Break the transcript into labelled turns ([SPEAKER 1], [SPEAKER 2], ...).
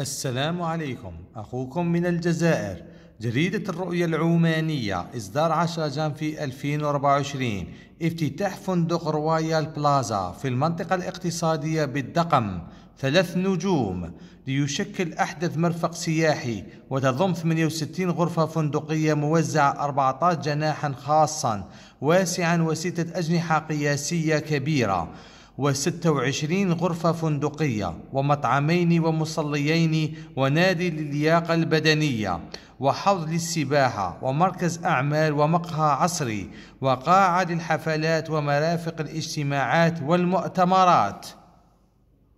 [SPEAKER 1] السلام عليكم أخوكم من الجزائر جريدة الرؤية العمانية إصدار 10 جانفي 2024 افتتاح فندق رويال بلازا في المنطقة الاقتصادية بالدقم ثلاث نجوم ليشكل أحدث مرفق سياحي وتضم 68 غرفة فندقية موزعة 14 جناحا خاصا واسعا وستة أجنحة قياسية كبيرة و26 غرفة فندقية ومطعمين ومصليين ونادي للياقة البدنية وحوض للسباحة ومركز أعمال ومقهى عصري وقاعة للحفلات ومرافق الاجتماعات والمؤتمرات